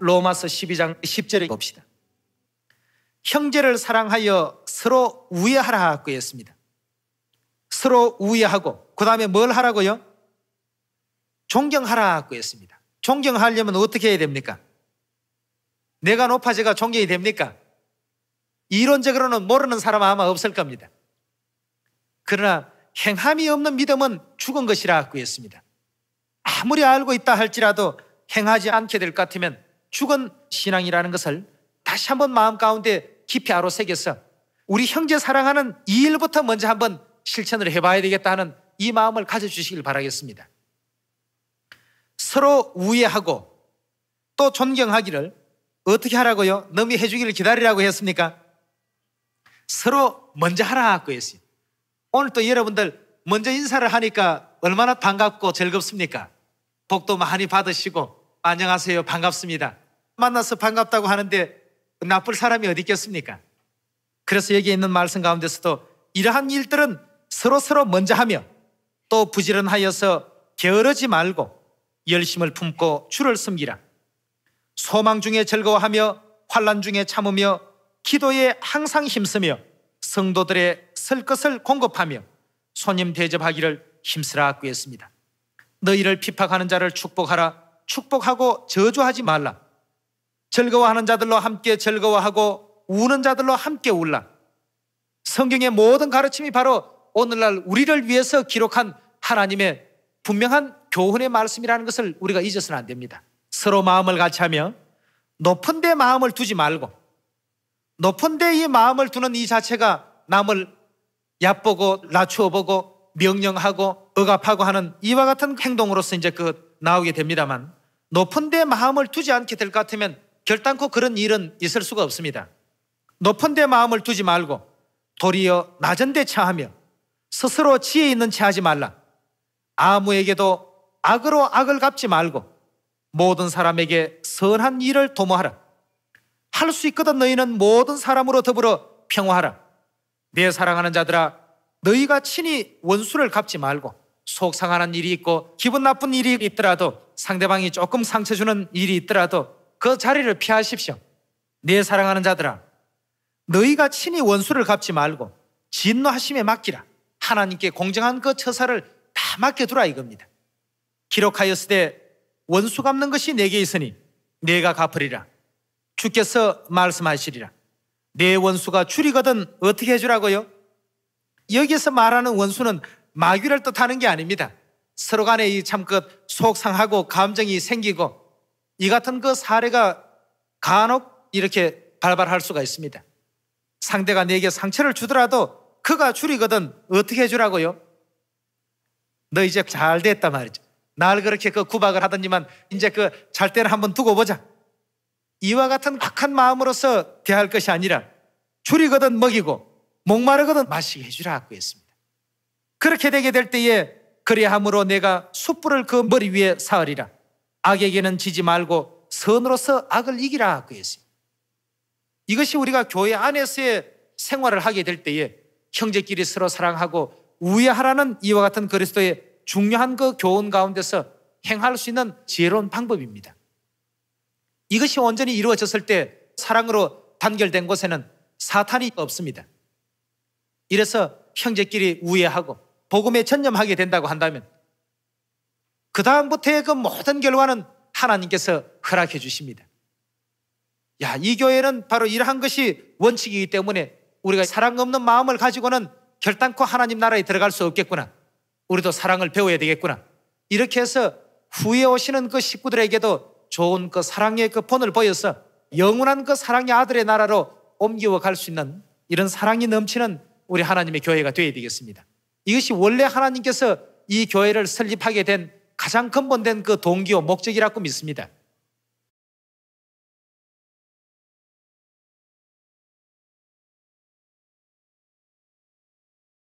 로마서 12장 1 0절에 봅시다. 형제를 사랑하여 서로 우애하라 고 했습니다. 서로 우애하고 그 다음에 뭘 하라고요? 존경하라 고 했습니다. 존경하려면 어떻게 해야 됩니까? 내가 높아져가 존경이 됩니까? 이론적으로는 모르는 사람 아마 없을 겁니다. 그러나 행함이 없는 믿음은 죽은 것이라 고 했습니다. 아무리 알고 있다 할지라도 행하지 않게 될 것 같으면 죽은 신앙이라는 것을 다시 한번 마음 가운데 깊이 아로 새겨서 우리 형제 사랑하는 이 일부터 먼저 한번 실천을 해봐야 되겠다는 이 마음을 가져주시길 바라겠습니다. 서로 우애하고 또 존경하기를 어떻게 하라고요? 너미 해주기를 기다리라고 했습니까? 서로 먼저 하라고 했어요. 오늘 또 여러분들 먼저 인사를 하니까 얼마나 반갑고 즐겁습니까? 복도 많이 받으시고 안녕하세요. 반갑습니다. 만나서 반갑다고 하는데 나쁠 사람이 어디 있겠습니까? 그래서 여기 있는 말씀 가운데서도 이러한 일들은 서로 서로 먼저 하며 또 부지런하여서 게으르지 말고 열심을 품고 주를 섬기라. 소망 중에 즐거워하며 환란 중에 참으며 기도에 항상 힘쓰며 성도들의 설 것을 공급하며 손님 대접하기를 힘쓰라 구했습니다. 너희를 핍박하는 자를 축복하라 축복하고 저주하지 말라. 즐거워하는 자들로 함께 즐거워하고 우는 자들로 함께 울라. 성경의 모든 가르침이 바로 오늘날 우리를 위해서 기록한 하나님의 분명한 교훈의 말씀이라는 것을 우리가 잊어서는 안 됩니다. 서로 마음을 같이 하며 높은 데 마음을 두지 말고 높은 데이 마음을 두는 이 자체가 남을 얕보고 낮추어 보고 명령하고 억압하고 하는 이와 같은 행동으로서 이제 그 나오게 됩니다만 높은 데 마음을 두지 않게 될 것 같으면 결단코 그런 일은 있을 수가 없습니다. 높은 데 마음을 두지 말고 도리어 낮은 데 차하며 스스로 지혜 있는 체하지 말라. 아무에게도 악으로 악을 갚지 말고 모든 사람에게 선한 일을 도모하라. 할 수 있거든 너희는 모든 사람으로 더불어 평화하라. 내 사랑하는 자들아, 너희가 친히 원수를 갚지 말고 속 상하는 일이 있고 기분 나쁜 일이 있더라도 상대방이 조금 상처 주는 일이 있더라도 그 자리를 피하십시오. 내 네 사랑하는 자들아, 너희가 친히 원수를 갚지 말고 진노하심에 맡기라. 하나님께 공정한 그 처사를 다 맡겨두라 이겁니다. 기록하였으되 원수 갚는 것이 내게 있으니 내가 갚으리라. 주께서 말씀하시리라. 내 원수가 줄이거든 어떻게 해주라고요? 여기에서 말하는 원수는 마귀를 뜻하는 게 아닙니다. 서로 간에 참그 속상하고 감정이 생기고 이 같은 그 사례가 간혹 이렇게 발발할 수가 있습니다. 상대가 내게 상처를 주더라도 그가 줄이거든 어떻게 해주라고요? 너 이제 잘 됐단 말이죠. 날 그렇게 그 구박을 하더니만 이제 그 잘 때를 한번 두고 보자. 이와 같은 악한 마음으로서 대할 것이 아니라 줄이거든 먹이고 목마르거든 마시게 해주라고 했습니다. 그렇게 되게 될 때에 그리함으로 내가 숯불을 그 머리 위에 사으리라. 악에게는 지지 말고 선으로서 악을 이기라 그랬어요. 이것이 우리가 교회 안에서의 생활을 하게 될 때에 형제끼리 서로 사랑하고 우애하라는 이와 같은 그리스도의 중요한 그 교훈 가운데서 행할 수 있는 지혜로운 방법입니다. 이것이 온전히 이루어졌을 때 사랑으로 단결된 곳에는 사탄이 없습니다. 이래서 형제끼리 우애하고 복음에 전념하게 된다고 한다면 그 다음부터의 그 모든 결과는 하나님께서 허락해 주십니다. 야, 이 교회는 바로 이러한 것이 원칙이기 때문에 우리가 사랑 없는 마음을 가지고는 결단코 하나님 나라에 들어갈 수 없겠구나. 우리도 사랑을 배워야 되겠구나. 이렇게 해서 후에 오시는 그 식구들에게도 좋은 그 사랑의 그 본을 보여서 영원한 그 사랑의 아들의 나라로 옮겨 갈수 있는 이런 사랑이 넘치는 우리 하나님의 교회가 되어야 되겠습니다. 이것이 원래 하나님께서 이 교회를 설립하게 된 가장 근본된 그 동기와 목적이라고 믿습니다.